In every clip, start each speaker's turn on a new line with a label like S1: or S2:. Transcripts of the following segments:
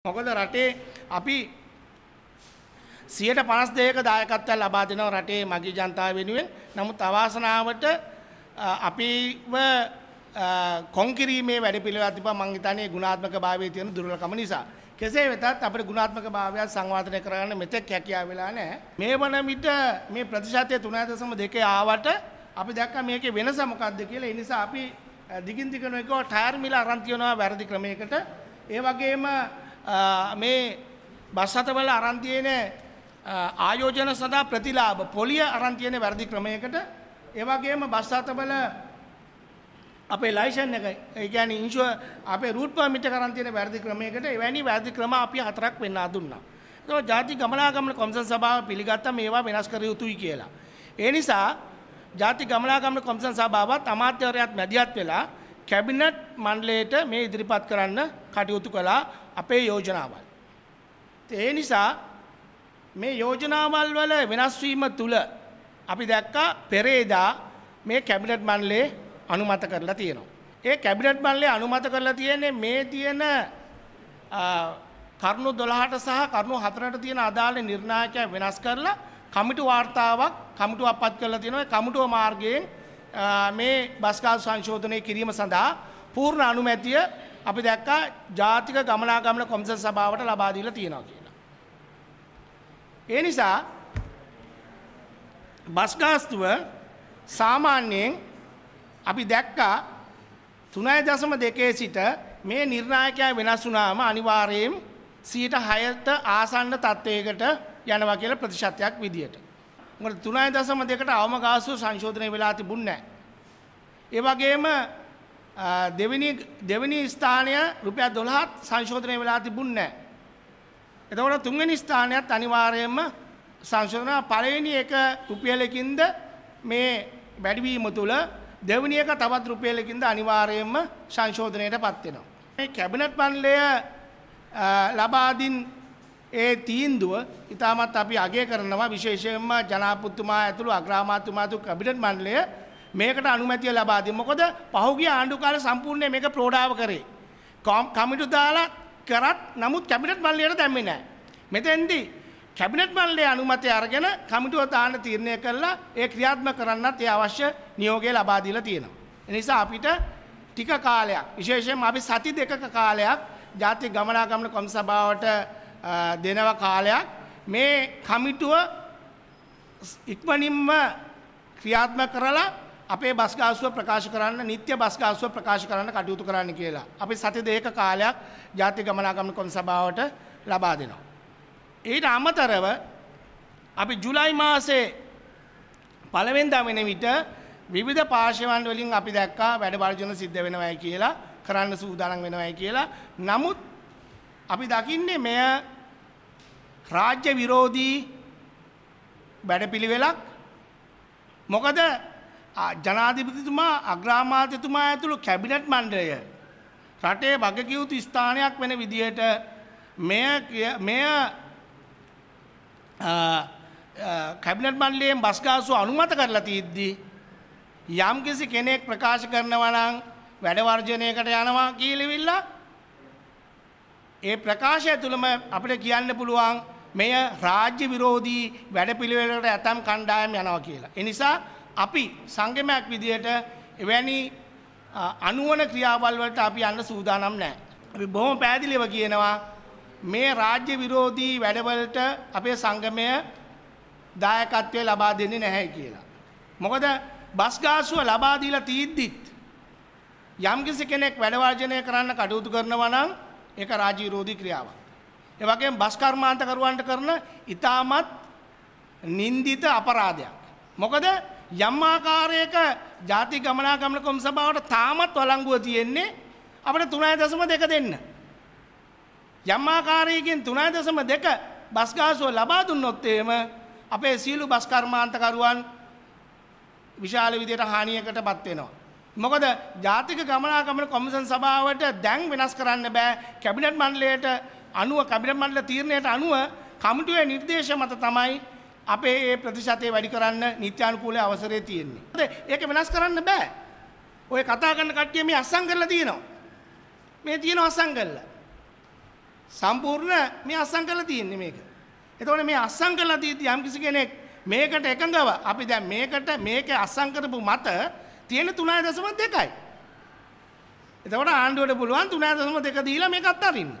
S1: මොකද රටේ අපි සියට පනස් දෙයක දායකත්වය ලබා දෙනව රටේ මගේ ජනතාව වෙනුවෙන් නමුත් අවාසනාවට අපිව කොංකිරීමේ වැඩ පිළිවෙල තිබා මං හිතන්නේ ගුණාත්මක භාවයේ තියෙන දුර්වලකම නිසා. කෙසේ වෙතත් අපේ ගුණාත්මක භාවය සංවර්ධනය කරගන්න මෙතෙක් හැකියාව වෙලා නැහැ. මේ වන විට මේ ප්‍රතිශතය 3.2 ආවට අපි දැක්කා මේකේ වෙනස මොකක්ද කියලා. ඒ නිසා අපි දිගින් දිගටම ඒක ටයර් මිල අරන් තියනවා වැරදි ක්‍රමයකට. ඒ වගේම මේ බස් අතවල අරන් තියෙන ආයෝජන සඳහා ප්‍රතිලාභ පොලිය අරන් තියෙන වැඩි ක්‍රමයකට ඒ වගේම බස් අතවල අපේ ලයිසන් එක ඒ කියන්නේ ඉන්ෂුව අපේ රූට් පර්මිට් එක කරන් තියෙන වැඩි ක්‍රමයකට එවැනි වැඩි ක්‍රම අපි හතරක් වෙන්නා දුන්නා. ඒතකොට ಜಾති ගමනාගමන කොමිසම් සභාව පිළිගත්තා මේවා වෙනස් කර යුතුයි කියලා. ඒ නිසා ಜಾති ගමනාගමන කොමිසම් සභාවත් අමාත්‍යවරයාත් මැදිහත් වෙලා කැබිනට් මණ්ඩලයට මේ ඉදිරිපත් කරන්න කටයුතු කළා. අපේ යෝජනාවල්. ඒ නිසා මේ යෝජනාවල් වල වෙනස්වීම තුළ අපි දැක්කා පෙරේදා මේ කැබිනට් මණ්ඩලේ අනුමත කරලා තියෙනවා. ඒ කැබිනට් මණ්ඩලේ අනුමත කරලා තියෙන්නේ මේ තියෙන කරුණු 12ට සහ කරුණු 4ට තියෙන අදාළ නිර්ණායකය වෙනස් කරලා කමිටු වාර්තාවක් කමිටුවක් පත් කරලා තියෙනවා. කමිටුව මාර්ගයෙන් මේ බස්කාල් සංශෝධනය කිරීම සඳහා පූර්ණ අනුමැතිය අපි දැක්කා ජාතික ගමනාගමන කොමිසම් සභාවට ලබා දීලා තියෙනවා කියලා. ඒ නිසා බස් ගාස්තුව සාමාන්‍යයෙන් අපි දැක්කා 3.2 සිට මේ නිර්ණායකයා වෙනස් වුණාම අනිවාර්යයෙන් 6ට ආසන්න තත්ත්වයකට යනවා කියලා ප්‍රතිශතයක් විදියට. මොකද 3.2ට අවම ගාස්තුව සංශෝධනය වෙලා තිබුණ නැහැ. ඒ වගේම දෙවිනි දෙවිනි ස්ථානය රුපියල් 12ක් සංශෝධනය වෙලා තිබුණ නැහැ. එතකොට තුන්වෙනි ස්ථානයත් අනිවාර්යයෙන්ම සංශෝධන පළවෙනි එක රුපියලකින්ද මේ වැඩිවීම තුළ දෙවනි එක තවත් රුපියලකින්ද අනිවාර්යයෙන්ම සංශෝධනයටපත් වෙනවා. මේ කැබිනට් මණ්ඩලය ලබා දින් ඒ තීන්දුව ඉතාමත් අපි අගය කරනවා විශේෂයෙන්ම ජනාධිපතිතුමා ඇතුළු අග්‍රාමාත්‍යතුමා ඇතුළු කැබිනට් මණ්ඩලය මේකට අනුමැතිය ලබා දෙන්න. මොකද පහුගිය ආණ්ඩු කාලේ සම්පූර්ණයෙන් මේක ප්‍රෝඩාව කරේ. කමිටු දාලා කරත් නමුත් කැබිනට් මණ්ඩලයට දැම්මේ නැහැ. මෙතෙන්දී කැබිනට් මණ්ඩලයේ අනුමැතිය අරගෙන කමිටුව දාන්න තීරණය කළා ඒ ක්‍රියාත්මක කරන්නත් ඒ අවශ්‍ය නියෝගය ලබා දීලා තියෙනවා. ඒ නිසා අපිට ටික කාලයක් විශේෂයෙන්ම අපි සති දෙකක කාලයක් ජාතික ගමනාගමන කොමිස සභාවට දෙනව කාලයක් මේ කමිටුව ඉක්මනින්ම ක්‍රියාත්මක කරලා අපේ බස් ගාස්ව ප්‍රකාශ කරන්න නිත්‍ය බස් ගාස්ව ප්‍රකාශ කරන්න කටයුතු කරන්න කියලා. අපි සති දෙක කාලයක් ජාතික ගමනාගමන කොම් සභාවට ලබා දෙනවා. ඊට අමතරව අපි ජුලයි මාසේ පළවෙනිදා වෙන විට විවිධ පාර්ශවන් වලින් අපි දැක්කා වැඩ වර්ජන සිද්ධ වෙනවයි කියලා කරන්න සූදානම් වෙනවයි කියලා. නමුත් අපි දකින්නේ මෙය රාජ්‍ය විරෝධී වැඩපිළිවෙලක් මොකද ජනාධිපතිතුමා අග්‍රාමාත්‍යතුමා ඇතුළු කැබිනට් මණ්ඩලය රටේ වගකියුතු ස්ථානයක් වෙන විදියට මෙය කැබිනට් මණ්ඩලයෙන් බස්ගාසු අනුමත කරලා තියද්දී යම්කිසි කෙනෙක් ප්‍රකාශ කරනවා නම් වැඩවර්ජනයකට යනවා කියලිවිල්ල ඒ ප්‍රකාශය තුළම අපිට කියන්න පුළුවන් මෙය රාජ්‍ය විරෝධී වැඩපිළිවෙලට ඇතම් කණ්ඩායම් යනවා කියලා. එනිසා අපි සංගමයක් විදිහට එවැනි අනුවන ක්‍රියාවල් වලට අපි යන්න සූදානම් නැහැ. අපි බොහොම පැහැදිලිව කියනවා මේ රාජ්‍ය විරෝධී වැඩවලට අපේ සංගමය දායකත්වය ලබා දෙන්නේ නැහැ කියලා. මොකද බස් ගාසුව ලබා දීලා තීද්දිත් යම්කිසි කෙනෙක් වැඩවර්ජනය කරන්න කටයුතු කරනවා නම් ඒක රාජ්‍ය විරෝධී ක්‍රියාවක්. ඒ වගේම බස් කර්මාන්තකරුවන්ට කරන ඊටමත් නින්දිත අපරාධයක්. මොකද යම් ආකාරයක ජාති ගමනාගමන කොම් සභාවට තාමත් වළංගුව තියෙන්නේ අපිට 3.2 දෙන්න. යම් ආකාරයකින් 3.2 බස් ගාසුව ලබා දුන්නොත් එහෙම අපේ සීළු බස් කර්මාන්තකරුවන් විශාල විදියට හානියකටපත් වෙනවා. මොකද ජාතික ගමනාගමන කොමිසන් සභාවට දැන් වෙනස් කරන්න බෑ කැබිනට් මණ්ඩලයට අනුව කැබිනට් මණ්ඩල තීරණයට අනුව කමිටුවේ නිර්දේශ මත තමයි අපේ ඒ ප්‍රතිශතය වැඩි කරන්න නිත්‍යානුකූල අවසරය තියෙන්නේ. ඒක වෙනස් කරන්න බෑ. ඔය කතා කරන කට්ටිය මේ අස්සම් කරලා තියෙනවා. මේ තියෙන අස්සම් කරලා. සම්පූර්ණ මේ අස්සම් කරලා තියෙන්නේ මේක. එතකොට මේ අස්සම් කරලා තියෙද්දි යම්කිසි කෙනෙක් මේකට එකඟව අපි දැන් මේකට මේක අස්සම් කරපු මත තියෙන 3.2යි. එතකොට ආණ්ඩුවට පුළුවන් 3.2 දීලා මේකත් අරින්න.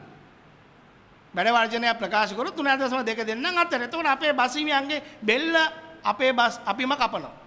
S1: වැඩවර්ජනය ප්‍රකාශකරු තුනෑ දශම දෙක දෙන්න අතර එතකොට අපේ බසීමියන්ගේ බෙල්ල අපේ බස් අපිම කපනවා.